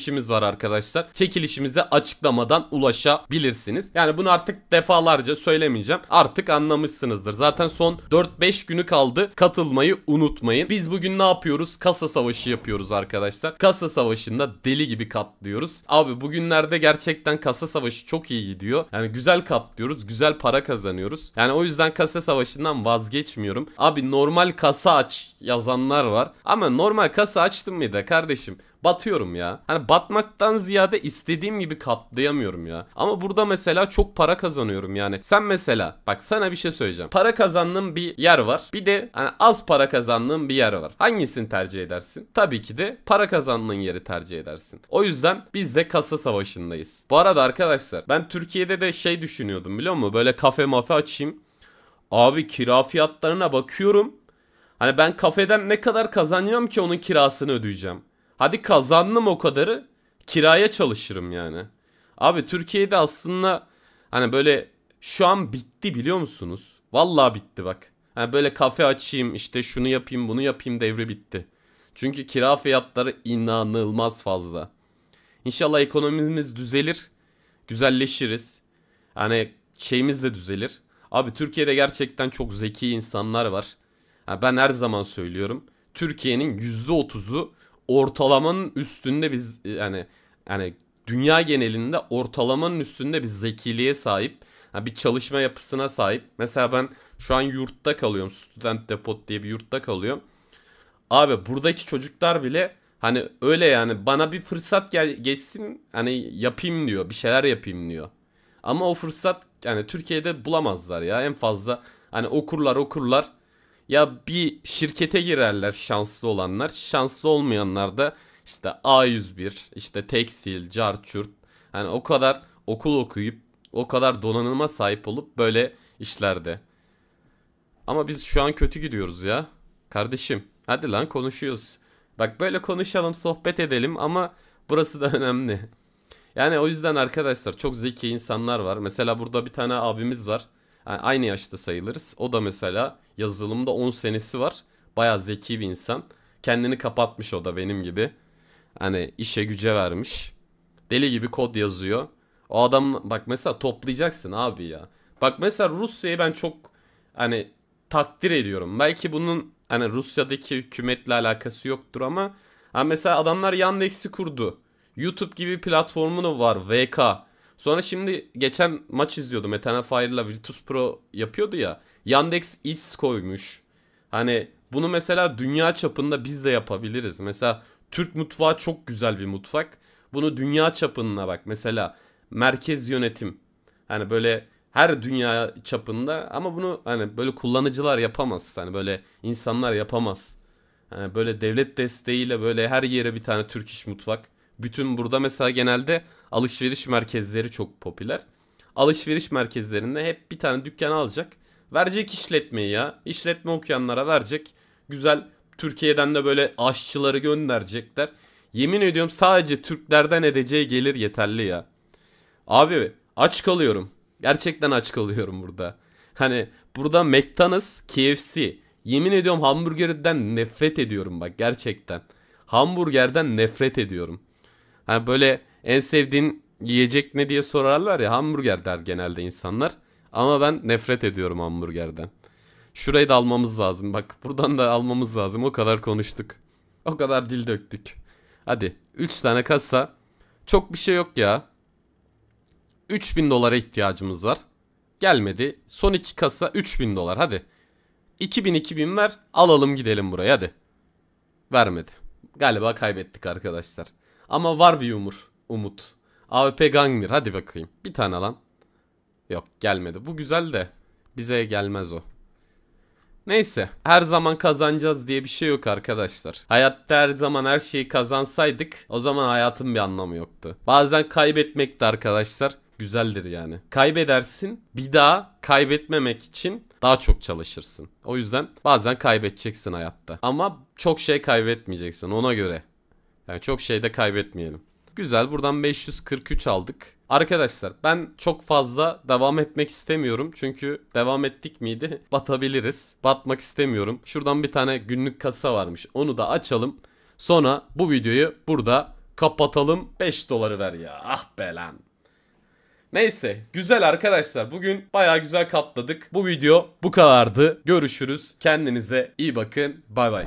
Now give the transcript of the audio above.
çekilişimiz var arkadaşlar. Çekilişimize açıklamadan ulaşabilirsiniz. Yani bunu artık defalarca söylemeyeceğim. Artık anlamışsınızdır. Zaten son 4-5 günü kaldı. Katılmayı unutmayın. Biz bugün ne yapıyoruz? Kasa savaşı yapıyoruz arkadaşlar. Kasa savaşında deli gibi katlıyoruz. Abi bugünlerde gerçekten kasa savaşı çok iyi gidiyor. Yani güzel katlıyoruz. Güzel para kazanıyoruz. Yani o yüzden kasa savaşından vazgeçmiyorum. Abi normal kasa aç yazanlar var. Ama normal kasa açtım mıydı kardeşim? batıyorum ya. Hani batmaktan ziyade istediğim gibi katlayamıyorum ya. Ama burada mesela çok para kazanıyorum yani. Sen mesela bak sana bir şey söyleyeceğim. Para kazandığım bir yer var. Bir de hani az para kazandığım bir yer var. Hangisini tercih edersin? Tabii ki de para kazandığın yeri tercih edersin. O yüzden biz de kasa savaşındayız. Bu arada arkadaşlar ben Türkiye'de de şey düşünüyordum biliyor musun? Böyle kafe mafe açayım. Abi kira fiyatlarına bakıyorum. Hani ben kafeden ne kadar kazanıyorum ki onun kirasını ödeyeceğim. Hadi kazandım o kadarı kiraya çalışırım yani. Abi Türkiye'de aslında hani böyle şu an bitti biliyor musunuz? Vallahi bitti bak. Hani böyle kafe açayım işte şunu yapayım bunu yapayım devri bitti. Çünkü kira fiyatları inanılmaz fazla. İnşallah ekonomimiz düzelir. Güzelleşiriz. Hani şeyimiz de düzelir. Abi Türkiye'de gerçekten çok zeki insanlar var. Yani ben her zaman söylüyorum. Türkiye'nin %30'u ortalamanın üstünde biz e, yani yani dünya genelinde ortalamanın üstünde bir zekiliğe sahip yani bir çalışma yapısına sahip. Mesela ben şu an yurtta kalıyorum. Student Depot diye bir yurtta kalıyorum. Abi buradaki çocuklar bile hani öyle yani bana bir fırsat gel geçsin hani yapayım diyor. Bir şeyler yapayım diyor. Ama o fırsat yani Türkiye'de bulamazlar ya. En fazla hani okurlar okurlar ya bir şirkete girerler şanslı olanlar. Şanslı olmayanlar da işte A101, işte tekstil, carçurt. Hani o kadar okul okuyup o kadar donanıma sahip olup böyle işlerde. Ama biz şu an kötü gidiyoruz ya. Kardeşim hadi lan konuşuyoruz. Bak böyle konuşalım sohbet edelim ama burası da önemli. Yani o yüzden arkadaşlar çok zeki insanlar var. Mesela burada bir tane abimiz var. Yani aynı yaşta sayılırız. O da mesela yazılımda 10 senesi var. Baya zeki bir insan. Kendini kapatmış o da benim gibi. Hani işe güce vermiş. Deli gibi kod yazıyor. O adam bak mesela toplayacaksın abi ya. Bak mesela Rusya'yı ben çok hani takdir ediyorum. Belki bunun hani Rusya'daki hükümetle alakası yoktur ama hani mesela adamlar Yandex'i kurdu. YouTube gibi platformunu var VK. Sonra şimdi geçen maç izliyordum. Eternal ile Virtus Pro yapıyordu ya. Yandex Eats koymuş. Hani bunu mesela dünya çapında biz de yapabiliriz. Mesela Türk mutfağı çok güzel bir mutfak. Bunu dünya çapında bak mesela merkez yönetim. Hani böyle her dünya çapında ama bunu hani böyle kullanıcılar yapamaz. Hani böyle insanlar yapamaz. Hani böyle devlet desteğiyle böyle her yere bir tane Türk iş mutfak bütün burada mesela genelde alışveriş merkezleri çok popüler. Alışveriş merkezlerinde hep bir tane dükkan alacak. Verecek işletmeyi ya. İşletme okuyanlara verecek. Güzel Türkiye'den de böyle aşçıları gönderecekler. Yemin ediyorum sadece Türklerden edeceği gelir yeterli ya. Abi aç kalıyorum. Gerçekten aç kalıyorum burada. Hani burada McDonald's, KFC. Yemin ediyorum hamburgerden nefret ediyorum bak gerçekten. Hamburgerden nefret ediyorum. Hani böyle en sevdiğin yiyecek ne diye sorarlar ya hamburger der genelde insanlar. Ama ben nefret ediyorum hamburgerden. Şurayı da almamız lazım. Bak buradan da almamız lazım. O kadar konuştuk. O kadar dil döktük. Hadi 3 tane kasa. Çok bir şey yok ya. 3000 dolara ihtiyacımız var. Gelmedi. Son 2 kasa 3000 dolar hadi. 2000 2000 ver. Alalım gidelim buraya hadi. Vermedi. Galiba kaybettik arkadaşlar. Ama var bir umur, umut. AWP Gangnir hadi bakayım. Bir tane lan. Yok gelmedi. Bu güzel de bize gelmez o. Neyse her zaman kazanacağız diye bir şey yok arkadaşlar. Hayatta her zaman her şeyi kazansaydık o zaman hayatın bir anlamı yoktu. Bazen kaybetmek de arkadaşlar güzeldir yani. Kaybedersin bir daha kaybetmemek için daha çok çalışırsın. O yüzden bazen kaybedeceksin hayatta. Ama çok şey kaybetmeyeceksin ona göre. Yani çok şey de kaybetmeyelim. Güzel buradan 543 aldık. Arkadaşlar ben çok fazla devam etmek istemiyorum. Çünkü devam ettik miydi batabiliriz. Batmak istemiyorum. Şuradan bir tane günlük kasa varmış. Onu da açalım. Sonra bu videoyu burada kapatalım. 5 doları ver ya. Ah be lan. Neyse güzel arkadaşlar bugün baya güzel katladık. Bu video bu kadardı. Görüşürüz. Kendinize iyi bakın. Bay bay.